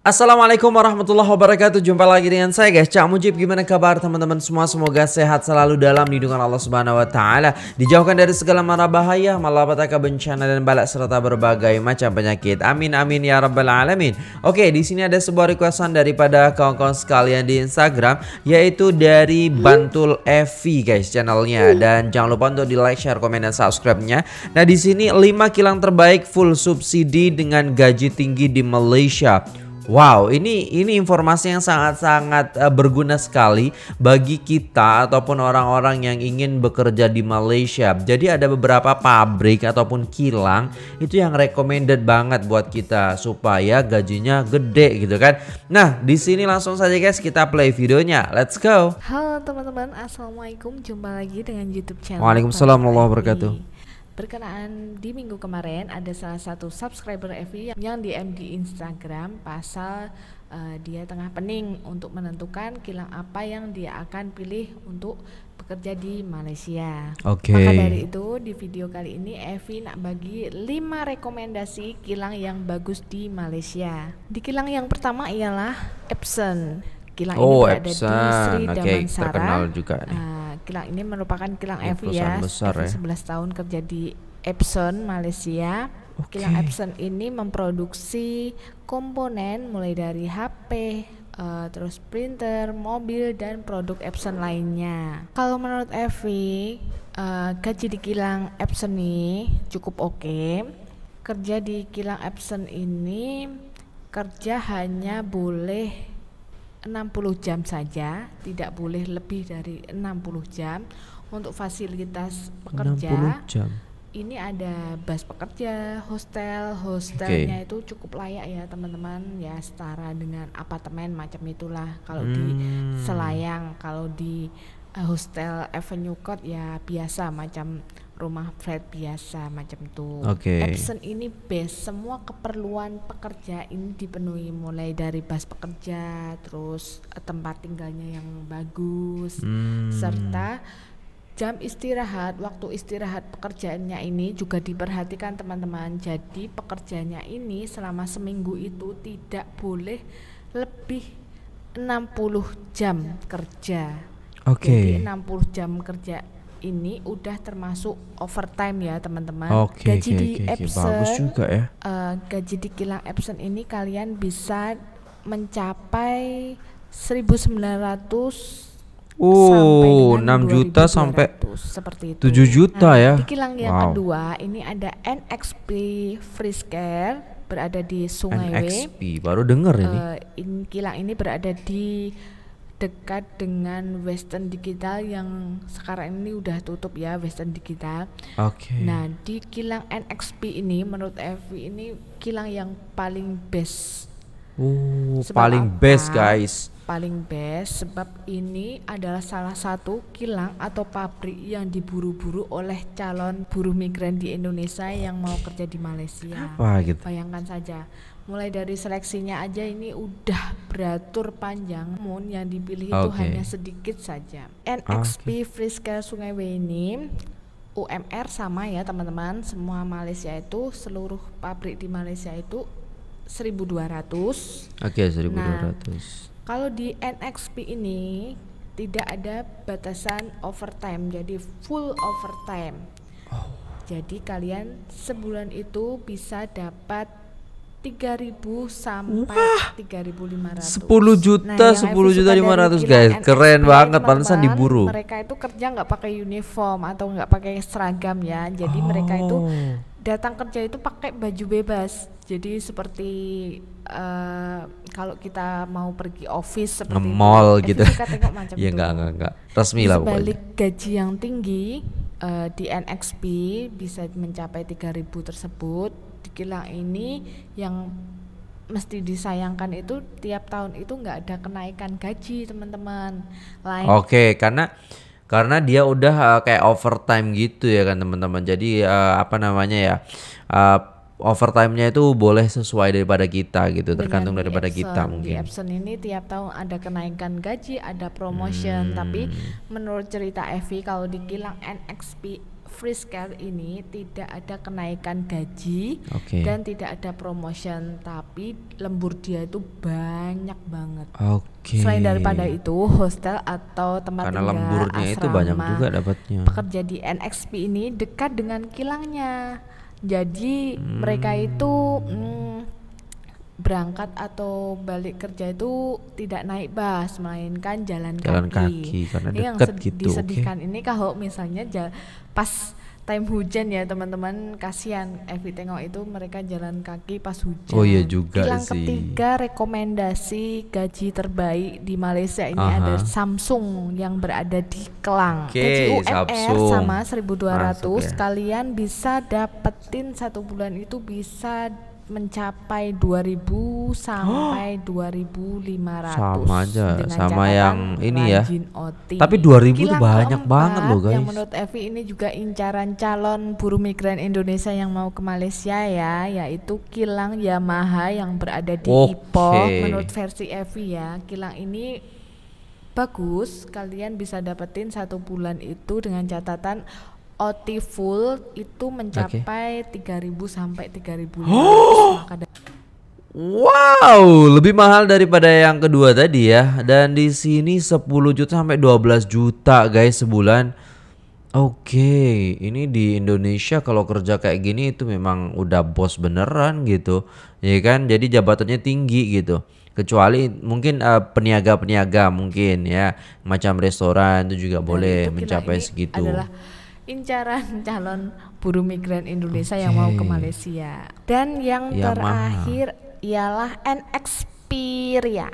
Assalamualaikum warahmatullahi wabarakatuh Jumpa lagi dengan saya guys Cak Mujib Gimana kabar teman-teman semua Semoga sehat selalu dalam lindungan Allah Subhanahu Wa Taala. Dijauhkan dari segala mara bahaya Malapetaka bencana dan balak Serta berbagai macam penyakit Amin amin ya rabbal alamin Oke di sini ada sebuah requestan Daripada kawan-kawan sekalian di Instagram Yaitu dari Bantul Evi guys channelnya Dan jangan lupa untuk di like, share, komen, dan subscribe-nya Nah di sini lima kilang terbaik full subsidi Dengan gaji tinggi di Malaysia Wow, ini ini informasi yang sangat-sangat eh, berguna sekali bagi kita ataupun orang-orang yang ingin bekerja di Malaysia. Jadi ada beberapa pabrik ataupun kilang itu yang recommended banget buat kita supaya gajinya gede gitu kan. Nah, di sini langsung saja guys kita play videonya. Let's go. Halo teman-teman, assalamualaikum. Jumpa lagi dengan YouTube channel. Waalaikumsalam warahmatullahi wabarakatuh. Berkenaan di minggu kemarin ada salah satu subscriber FB yang DM di Instagram pasal uh, dia tengah pening untuk menentukan kilang apa yang dia akan pilih untuk bekerja di Malaysia. Oke. Okay. Maka dari itu di video kali ini Evi nak bagi 5 rekomendasi kilang yang bagus di Malaysia. Di kilang yang pertama ialah Epson. Kilang oh, ini berada Epson. di Sri okay, Damansara. terkenal juga nih. Uh, kilang ini merupakan kilang Evi ya. Besar ya. 11 tahun kerja di Epson Malaysia. Okay. Kilang Epson ini memproduksi komponen mulai dari HP, uh, eh, terus printer, mobil dan produk Epson lainnya. Kalau menurut Evi, uh, gaji di kilang Epson ini cukup oke. Okay. Kerja di kilang Epson ini kerja hanya boleh 60 jam saja, tidak boleh lebih dari 60 jam untuk fasilitas pekerja. 60 jam. Ini ada bus pekerja, hostel, hostelnya okay. itu cukup layak ya teman-teman ya setara dengan apartemen macam itulah kalau hmm. di Selayang, kalau di eh, hostel Avenue Court ya biasa macam rumah flat biasa macam tuh. Oke. Okay. ini base semua keperluan pekerja ini dipenuhi mulai dari bas pekerja, terus eh, tempat tinggalnya yang bagus, hmm. serta jam istirahat, waktu istirahat pekerjaannya ini juga diperhatikan teman-teman. Jadi pekerjaannya ini selama seminggu itu tidak boleh lebih 60 jam kerja. Oke. Okay. Jadi 60 jam kerja ini udah termasuk overtime ya teman-teman. Okay, gaji okay, di okay, absen, okay. bagus juga ya. Uh, gaji di kilang absen ini kalian bisa mencapai 1.900 Oh, 6 juta 200, sampai seperti itu. 7 juta nah, ya. Di kilang yang wow. kedua ini ada NXP Friskare berada di Sungai NXP, W. NXP baru dengar uh, ini. Eh, in, kilang ini berada di dekat dengan Western Digital yang sekarang ini udah tutup ya Western Digital. Oke. Okay. Nah di kilang NXP ini menurut Evi ini kilang yang paling best. Uh, paling apa? best guys. Paling best sebab ini adalah salah satu kilang atau pabrik yang diburu-buru oleh calon buruh migran di Indonesia yang mau kerja di Malaysia. Apa gitu? Bayangkan saja mulai dari seleksinya aja ini udah beratur panjang namun yang dipilih okay. itu hanya sedikit saja NXP ah, okay. Frisker Sungai Weni UMR sama ya teman-teman semua Malaysia itu seluruh pabrik di Malaysia itu 1200 oke okay, 1200 nah, kalau di NXP ini tidak ada batasan overtime jadi full overtime oh. jadi kalian sebulan itu bisa dapat tiga 3000 sampai lima ratus sepuluh juta, nah, sepuluh juta lima ratus guys. Keren banget pantesan diburu. Mereka itu kerja nggak pakai uniform atau nggak pakai seragam ya. Jadi oh. mereka itu oh. datang kerja itu pakai baju bebas. Jadi seperti uh, kalau kita mau pergi office seperti mall gitu. ya enggak enggak enggak. Resmi lah pokoknya. gaji yang tinggi uh, di NXP bisa mencapai tiga ribu tersebut Gilang ini yang mesti disayangkan itu tiap tahun itu nggak ada kenaikan gaji teman-teman lain oke okay, karena karena dia udah uh, kayak overtime gitu ya kan teman-teman jadi uh, apa namanya ya uh, eh, overtime itu boleh sesuai daripada kita gitu, Dengan tergantung daripada Epson. kita mungkin. Di Epson ini tiap tahun ada kenaikan gaji, ada promotion, hmm. tapi menurut cerita Evi kalau di kilang NXP Free scale ini tidak ada kenaikan gaji okay. dan tidak ada promotion, tapi lembur dia itu banyak banget. Okay. Selain daripada itu, hostel atau tempat Karena tinggal lemburnya asrama, itu banyak juga dapatnya. Pekerja di NXP ini dekat dengan kilangnya. Jadi hmm. mereka itu hmm, berangkat atau balik kerja itu tidak naik bus melainkan jalan, jalan kaki. kaki karena ini yang sed gitu. disedihkan okay. ini kalau misalnya pas time hujan ya teman-teman kasihan Evi tengok itu mereka jalan kaki pas hujan. Oh iya juga Hilang sih. ketiga rekomendasi gaji terbaik di Malaysia ini Aha. ada Samsung yang berada di Kelang. Okay, gaji UMR Samsung. sama 1200 Masuk ya. kalian bisa dapetin satu bulan itu bisa mencapai 2000 sampai 2500 sama aja sama yang ini ya OT. tapi 2000 itu banyak banget loh guys yang menurut Evi ini juga incaran calon buruh migran Indonesia yang mau ke Malaysia ya yaitu kilang Yamaha yang berada di okay. Ipoh menurut versi Evi ya kilang ini bagus kalian bisa dapetin satu bulan itu dengan catatan OT full itu mencapai okay. 3000 sampai 3.000 oh! Wow, lebih mahal daripada yang kedua tadi ya. Dan di sini 10 juta sampai 12 juta guys sebulan. Oke, okay, ini di Indonesia kalau kerja kayak gini itu memang udah bos beneran gitu. Ya kan? Jadi jabatannya tinggi gitu. Kecuali mungkin eh, peniaga-peniaga uh, mungkin ya, macam restoran itu juga Dan boleh itu mencapai segitu. Adalah incaran calon buruh migran Indonesia okay. yang mau ke Malaysia. Dan yang ya terakhir ialah Nexperia.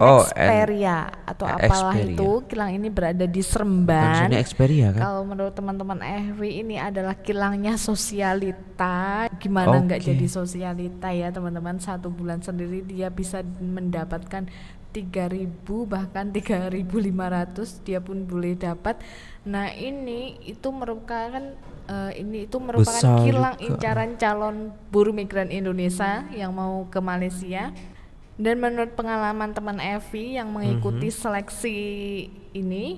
Oh, Xperia atau apalah Xperia. itu kilang ini berada di Seremban. Xperia kan? Kalau menurut teman-teman Ehwi ini adalah kilangnya sosialita. Gimana nggak okay. jadi sosialita ya teman-teman? Satu bulan sendiri dia bisa mendapatkan 3000 bahkan 3500 dia pun boleh dapat. Nah, ini itu merupakan uh, ini itu merupakan Besar kilang juga. incaran calon buruh migran Indonesia yang mau ke Malaysia. Dan menurut pengalaman teman Evi yang mengikuti mm -hmm. seleksi ini,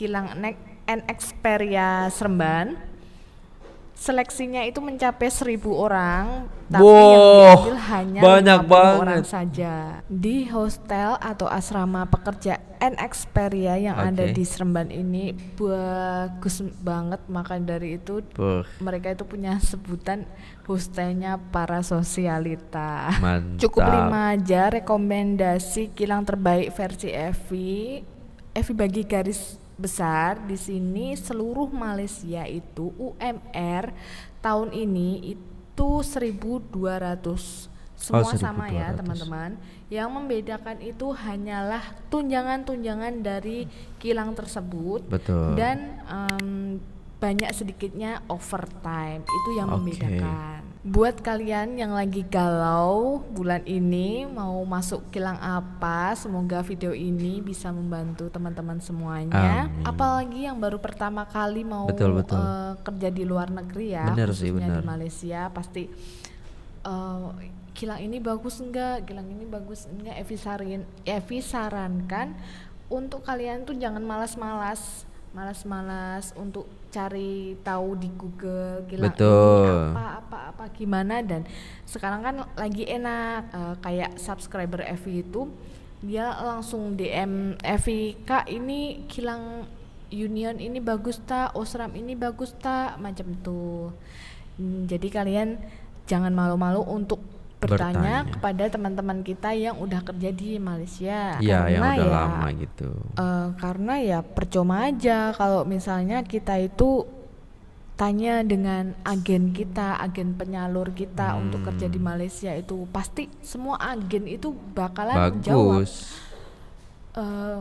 kilang NX Nexperia Seremban seleksinya itu mencapai seribu orang, tapi wow, yang diambil hanya banyak banget. orang saja di hostel atau asrama pekerjaan Xperia yang okay. ada di Seremban ini bagus banget. Makan dari itu Buh. mereka itu punya sebutan hostelnya para sosialita. Mantap. Cukup lima aja rekomendasi kilang terbaik versi Evi. Evi bagi garis besar di sini seluruh Malaysia itu UMR tahun ini itu 1200 semua oh, 1200. sama ya teman-teman yang membedakan itu hanyalah tunjangan-tunjangan dari kilang tersebut Betul. dan um, banyak sedikitnya overtime itu yang okay. membedakan Buat kalian yang lagi galau bulan ini mau masuk kilang apa, semoga video ini bisa membantu teman-teman semuanya. Amin. Apalagi yang baru pertama kali mau betul, betul. Uh, kerja di luar negeri ya, bener sih, bener. di Malaysia pasti uh, kilang ini bagus enggak, kilang ini bagus enggak, Evi sarankan untuk kalian tuh jangan malas-malas malas-malas untuk cari tahu di Google gila Betul. apa apa apa gimana dan sekarang kan lagi enak uh, kayak subscriber Evi itu dia langsung DM Evi kak ini kilang Union ini bagus tak Osram ini bagus tak macam tuh hmm, jadi kalian jangan malu-malu untuk bertanya, bertanya. kepada teman-teman kita yang udah kerja di Malaysia ya, karena yang udah ya lama gitu uh, karena ya percuma aja kalau misalnya kita itu tanya dengan agen kita agen penyalur kita hmm. untuk kerja di hmm. Malaysia itu pasti semua agen itu bakalan bagus. jawab uh,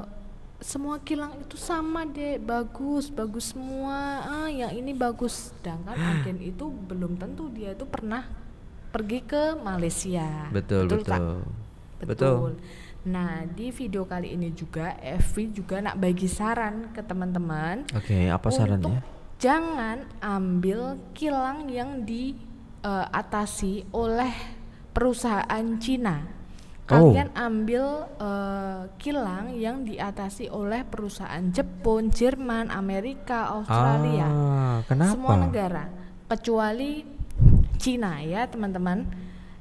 semua kilang itu sama deh bagus bagus semua ah yang ini bagus sedangkan agen itu belum tentu dia itu pernah pergi ke Malaysia. Betul, betul. Betul. betul. betul. Nah, di video kali ini juga Evi juga nak bagi saran ke teman-teman. Oke, okay, apa sarannya? Jangan ambil kilang yang diatasi eh, uh, oleh perusahaan Cina. Oh. Kalian oh. ambil uh, kilang yang diatasi oleh perusahaan Jepun, Jerman, Amerika, Australia. Ah, kenapa? Semua negara kecuali Cina ya teman-teman.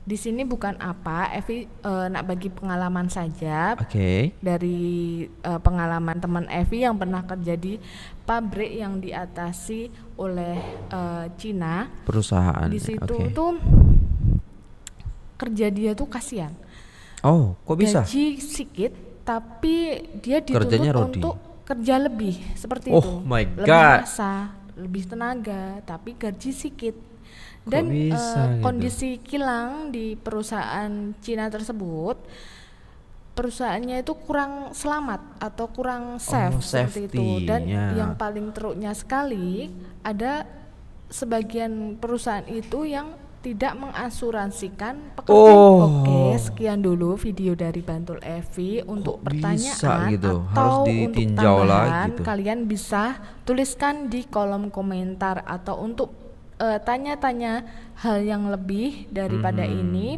Di sini bukan apa, Evi uh, nak bagi pengalaman saja. Oke. Okay. Dari uh, pengalaman teman Evi yang pernah kerja di pabrik yang diatasi oleh uh, Cina. Perusahaan. Di situ okay. tuh kerja dia tuh kasihan. Oh, kok bisa? Gaji sedikit, tapi dia dituntut Kerjanya Rodi. untuk kerja lebih seperti oh itu. Oh my god. Lebih masa, lebih tenaga, tapi gaji sedikit dan eh, bisa, uh, kondisi kilang di perusahaan Cina tersebut perusahaannya itu kurang selamat atau kurang oh, safe oh, seperti itu dan yang paling teruknya sekali ada sebagian perusahaan itu yang tidak mengasuransikan pekerja. Oh. Oke, sekian dulu video dari Bantul Evi untuk Kok pertanyaan gitu? atau Harus untuk tambahan gitu. kalian bisa tuliskan di kolom komentar atau untuk tanya eh, tanya-tanya hal yang lebih daripada hmm. ini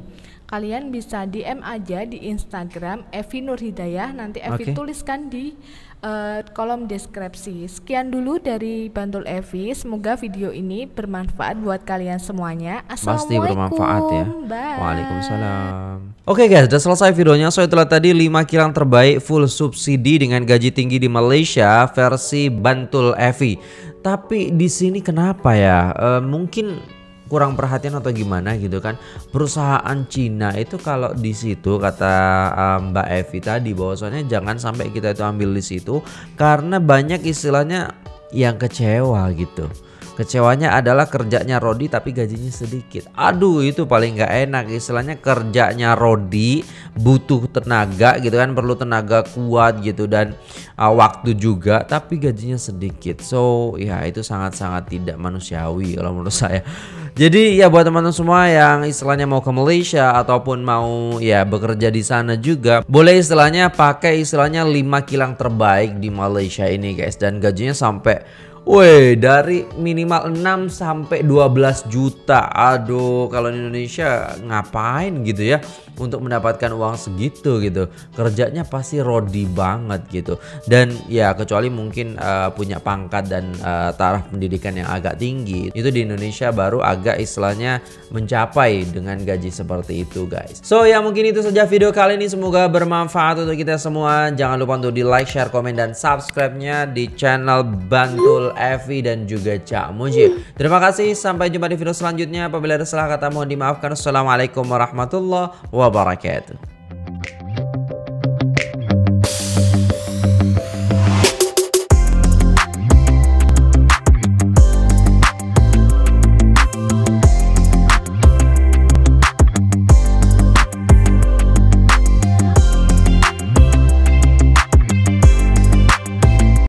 kalian bisa DM aja di Instagram Evi Nur Hidayah nanti Evi okay. tuliskan di uh, kolom deskripsi sekian dulu dari Bantul Evi semoga video ini bermanfaat buat kalian semuanya pasti bermanfaat ya Bye. Waalaikumsalam Oke okay guys sudah selesai videonya so itulah tadi 5 kilang terbaik full subsidi dengan gaji tinggi di Malaysia versi Bantul Evi tapi di sini kenapa ya? E, mungkin kurang perhatian atau gimana gitu kan perusahaan Cina itu kalau di situ kata Mbak eh, Mbak Evi tadi bahwasanya jangan sampai kita itu ambil di situ karena banyak istilahnya yang kecewa gitu Kecewanya adalah kerjanya Rodi tapi gajinya sedikit. Aduh itu paling nggak enak. Istilahnya kerjanya Rodi butuh tenaga gitu kan perlu tenaga kuat gitu dan uh, waktu juga tapi gajinya sedikit. So ya itu sangat-sangat tidak manusiawi kalau menurut saya. Jadi ya buat teman-teman semua yang istilahnya mau ke Malaysia ataupun mau ya bekerja di sana juga boleh istilahnya pakai istilahnya lima kilang terbaik di Malaysia ini guys dan gajinya sampai Woi, dari minimal 6 sampai 12 juta. Aduh, kalau di Indonesia ngapain gitu ya untuk mendapatkan uang segitu gitu. Kerjanya pasti rodi banget gitu. Dan ya kecuali mungkin uh, punya pangkat dan uh, taraf pendidikan yang agak tinggi. Itu di Indonesia baru agak istilahnya mencapai dengan gaji seperti itu, guys. So, ya mungkin itu saja video kali ini. Semoga bermanfaat untuk kita semua. Jangan lupa untuk di like, share, komen dan subscribe-nya di channel Bantul Evi dan juga Cak Muji. Terima kasih sampai jumpa di video selanjutnya. Apabila ada salah kata mohon dimaafkan. Assalamualaikum warahmatullahi wabarakatuh.